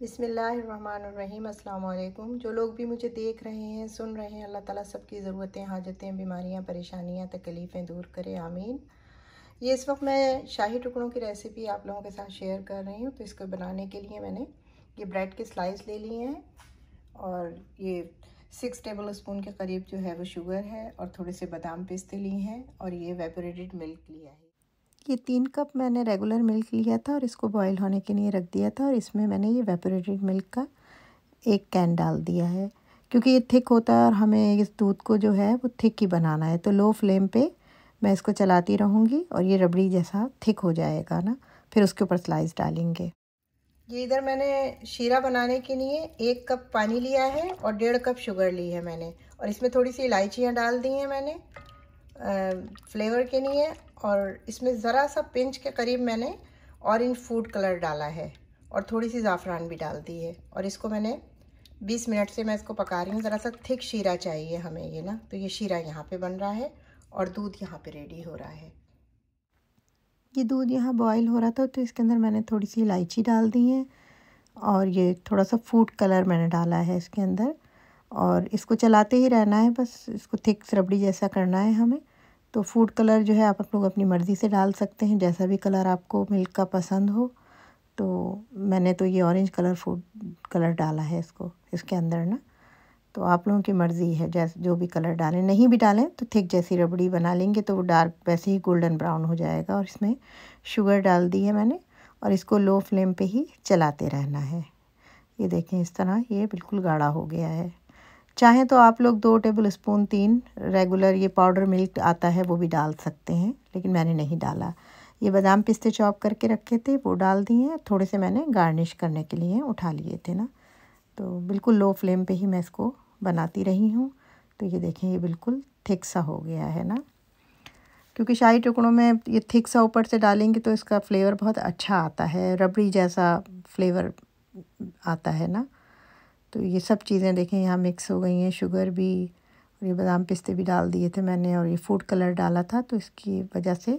बिसमीम अल्लाम जो लोग भी मुझे देख रहे हैं सुन रहे हैं अल्लाह ताला सबकी ज़रूरतें हाजतें बीमारियां परेशानियां तकलीफ़ें दूर करे आमीन ये इस वक्त मैं शाही टुकड़ों की रेसिपी आप लोगों के साथ शेयर कर रही हूँ तो इसको बनाने के लिए मैंने ये ब्रेड के स्लाइस ले लिए हैं और ये सिक्स टेबल स्पून के करीब जो है वो शुगर है और थोड़े से बादाम पिस्ते लिए हैं और ये वेपोरेटेड मिल्क लिया है ये तीन कप मैंने रेगुलर मिल्क लिया था और इसको बॉईल होने के लिए रख दिया था और इसमें मैंने ये वेपोरेटेड मिल्क का एक कैन डाल दिया है क्योंकि ये थिक होता है और हमें इस दूध को जो है वो थिक ही बनाना है तो लो फ्लेम पे मैं इसको चलाती रहूँगी और ये रबड़ी जैसा थिक हो जाएगा ना फिर उसके ऊपर स्लाइस डालेंगे ये इधर मैंने शीरा बनाने के लिए एक कप पानी लिया है और डेढ़ कप शुगर ली है मैंने और इसमें थोड़ी सी इलायचियाँ डाल दी हैं मैंने फ्लेवर के लिए और इसमें ज़रा सा पिंच के करीब मैंने ऑरेंज फूड कलर डाला है और थोड़ी सी ज़ाफ़रान भी डाल दी है और इसको मैंने 20 मिनट से मैं इसको पका रही हूँ ज़रा सा थिक शीरा चाहिए हमें ये ना तो ये शीरा यहाँ पे बन रहा है और दूध यहाँ पे रेडी हो रहा है ये दूध यहाँ बॉईल हो रहा था तो इसके अंदर मैंने थोड़ी सी इलायची डाल दी है और ये थोड़ा सा फूड कलर मैंने डाला है इसके अंदर और इसको चलाते ही रहना है बस इसको थिक सरबड़ी जैसा करना है हमें तो फूड कलर जो है आप लोग अपनी मर्ज़ी से डाल सकते हैं जैसा भी कलर आपको मिल्क का पसंद हो तो मैंने तो ये ऑरेंज कलर फूड कलर डाला है इसको इसके अंदर ना तो आप लोगों की मर्ज़ी है जैसे जो भी कलर डालें नहीं भी डालें तो थिक जैसी रबड़ी बना लेंगे तो वो डार्क वैसे ही गोल्डन ब्राउन हो जाएगा और इसमें शुगर डाल दी है मैंने और इसको लो फ्लेम पे ही चलाते रहना है ये देखें इस तरह ये बिल्कुल गाढ़ा हो गया है चाहें तो आप लोग दो टेबल स्पून तीन रेगुलर ये पाउडर मिल्क आता है वो भी डाल सकते हैं लेकिन मैंने नहीं डाला ये बादाम पिस्ते चॉप करके रखे थे वो डाल दिए थोड़े से मैंने गार्निश करने के लिए उठा लिए थे ना तो बिल्कुल लो फ्लेम पे ही मैं इसको बनाती रही हूँ तो ये देखें ये बिल्कुल थिक सा हो गया है ना क्योंकि शाही टुकड़ों में ये थिक सा ऊपर से डालेंगे तो इसका फ्लेवर बहुत अच्छा आता है रबड़ी जैसा फ्लेवर आता है ना तो ये सब चीज़ें देखें यहाँ मिक्स हो गई हैं शुगर भी और ये बादाम पिस्ते भी डाल दिए थे मैंने और ये फूड कलर डाला था तो इसकी वजह से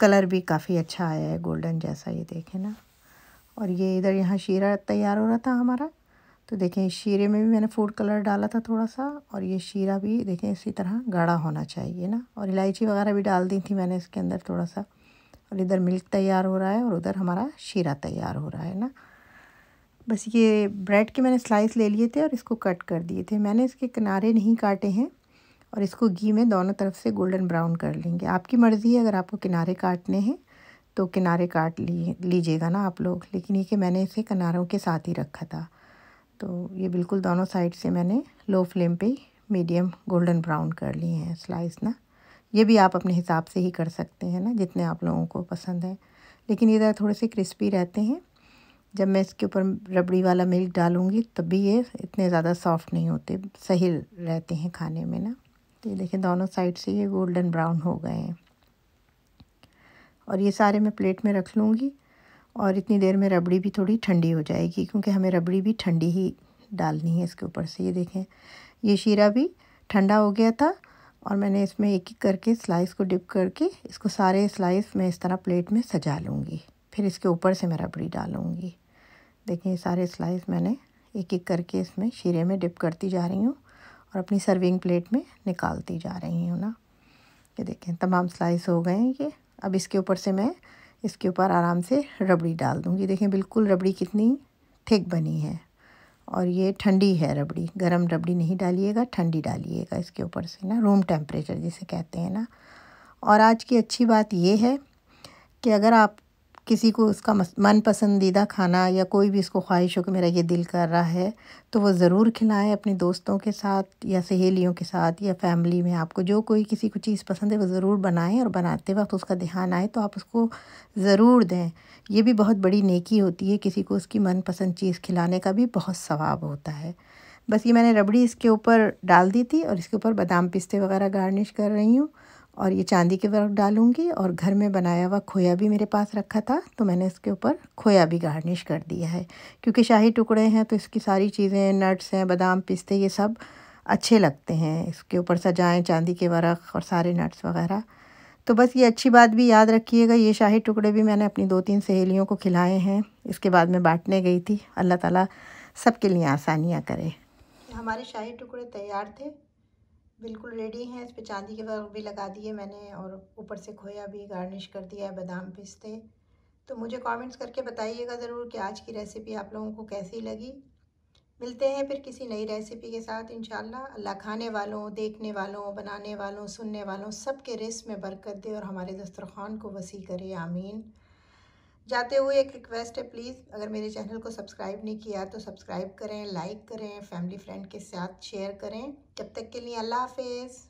कलर भी काफ़ी अच्छा आया है गोल्डन जैसा ये देखें ना और ये इधर यहाँ शीरा तैयार हो रहा था हमारा तो देखें शीरे में भी मैंने फूड कलर डाला था थोड़ा सा और ये शीरा भी देखें इसी तरह गाढ़ा होना चाहिए ना और इलायची वगैरह भी डाल दी थी मैंने इसके अंदर थोड़ा सा और इधर मिल्क तैयार हो रहा है और उधर हमारा शीरा तैयार हो रहा है ना बस ये ब्रेड के मैंने स्लाइस ले लिए थे और इसको कट कर दिए थे मैंने इसके किनारे नहीं काटे हैं और इसको घी में दोनों तरफ से गोल्डन ब्राउन कर लेंगे आपकी मर्ज़ी है अगर आपको किनारे काटने हैं तो किनारे काट लिए लीजिएगा ना आप लोग लेकिन ये कि मैंने इसे किनारों के साथ ही रखा था तो ये बिल्कुल दोनों साइड से मैंने लो फ्लेम पे मीडियम गोल्डन ब्राउन कर लिए हैं स्लाइस ना ये भी आप अपने हिसाब से ही कर सकते हैं ना जितने आप लोगों को पसंद है लेकिन ये ज़रा थोड़े से क्रिस्पी रहते हैं जब मैं इसके ऊपर रबड़ी वाला मिल्क डालूँगी तब भी ये इतने ज़्यादा सॉफ्ट नहीं होते सही रहते हैं खाने में ना तो ये देखिए दोनों साइड से ये गोल्डन ब्राउन हो गए हैं और ये सारे मैं प्लेट में रख लूँगी और इतनी देर में रबड़ी भी थोड़ी ठंडी हो जाएगी क्योंकि हमें रबड़ी भी ठंडी ही डालनी है इसके ऊपर से ये देखें ये शीरा भी ठंडा हो गया था और मैंने इसमें एक एक करके स्लाइस को डिप करके इसको सारे स्लाइस मैं इस तरह प्लेट में सजा लूँगी फिर इसके ऊपर से मैं रबड़ी डालूँगी देखिए सारे स्लाइस मैंने एक एक करके इसमें शीरे में डिप करती जा रही हूँ और अपनी सर्विंग प्लेट में निकालती जा रही हूँ ना ये देखें तमाम स्लाइस हो गए हैं ये अब इसके ऊपर से मैं इसके ऊपर आराम से रबड़ी डाल दूँगी देखें बिल्कुल रबड़ी कितनी थिक बनी है और ये ठंडी है रबड़ी गरम रबड़ी नहीं डालिएगा ठंडी डालिएगा इसके ऊपर से ना रूम टेम्परेचर जिसे कहते हैं ना और आज की अच्छी बात ये है कि अगर आप किसी को उसका मन पसंदीदा खाना या कोई भी इसको ख्वाहिश हो कि मेरा ये दिल कर रहा है तो वो ज़रूर खिलाएं अपने दोस्तों के साथ या सहेलियों के साथ या फैमिली में आपको जो कोई किसी को चीज़ पसंद है वो ज़रूर बनाएं और बनाते वक्त उसका ध्यान आए तो आप उसको ज़रूर दें ये भी बहुत बड़ी नेकी होती है किसी को उसकी मनपसंद चीज़ खिलाने का भी बहुत स्वाब होता है बस ये मैंने रबड़ी इसके ऊपर डाल दी थी और इसके ऊपर बादाम पिस्ते वगैरह गार्निश कर रही हूँ और ये चांदी के वर्क डालूँगी और घर में बनाया हुआ खोया भी मेरे पास रखा था तो मैंने इसके ऊपर खोया भी गार्निश कर दिया है क्योंकि शाही टुकड़े हैं तो इसकी सारी चीज़ें नट्स हैं बादाम पिस्ते ये सब अच्छे लगते हैं इसके ऊपर सजाएं चांदी के वर्क और सारे नट्स वगैरह तो बस ये अच्छी बात भी याद रखिएगा ये शाही टुकड़े भी मैंने अपनी दो तीन सहेलियों को खिलाए हैं इसके बाद मैं बांटने गई थी अल्लाह ताला सबके लिए आसानियाँ करे हमारे शाही टुकड़े तैयार थे बिल्कुल रेडी हैं इस पर चांदी के वर्क भी लगा दिए मैंने और ऊपर से खोया भी गार्निश कर दिया है बादाम पिस्ते तो मुझे कमेंट्स करके बताइएगा ज़रूर कि आज की रेसिपी आप लोगों को कैसी लगी मिलते हैं फिर किसी नई रेसिपी के साथ इन अल्लाह खाने वालों देखने वालों बनाने वालों सुनने वालों सब के रिस्क में बरकत दे और हमारे दस्तरखान को वसी करे आमीन जाते हुए एक रिक्वेस्ट है प्लीज़ अगर मेरे चैनल को सब्सक्राइब नहीं किया तो सब्सक्राइब करें लाइक करें फैमिली फ्रेंड के साथ शेयर करें तब तक के लिए अल्लाह हाफिज़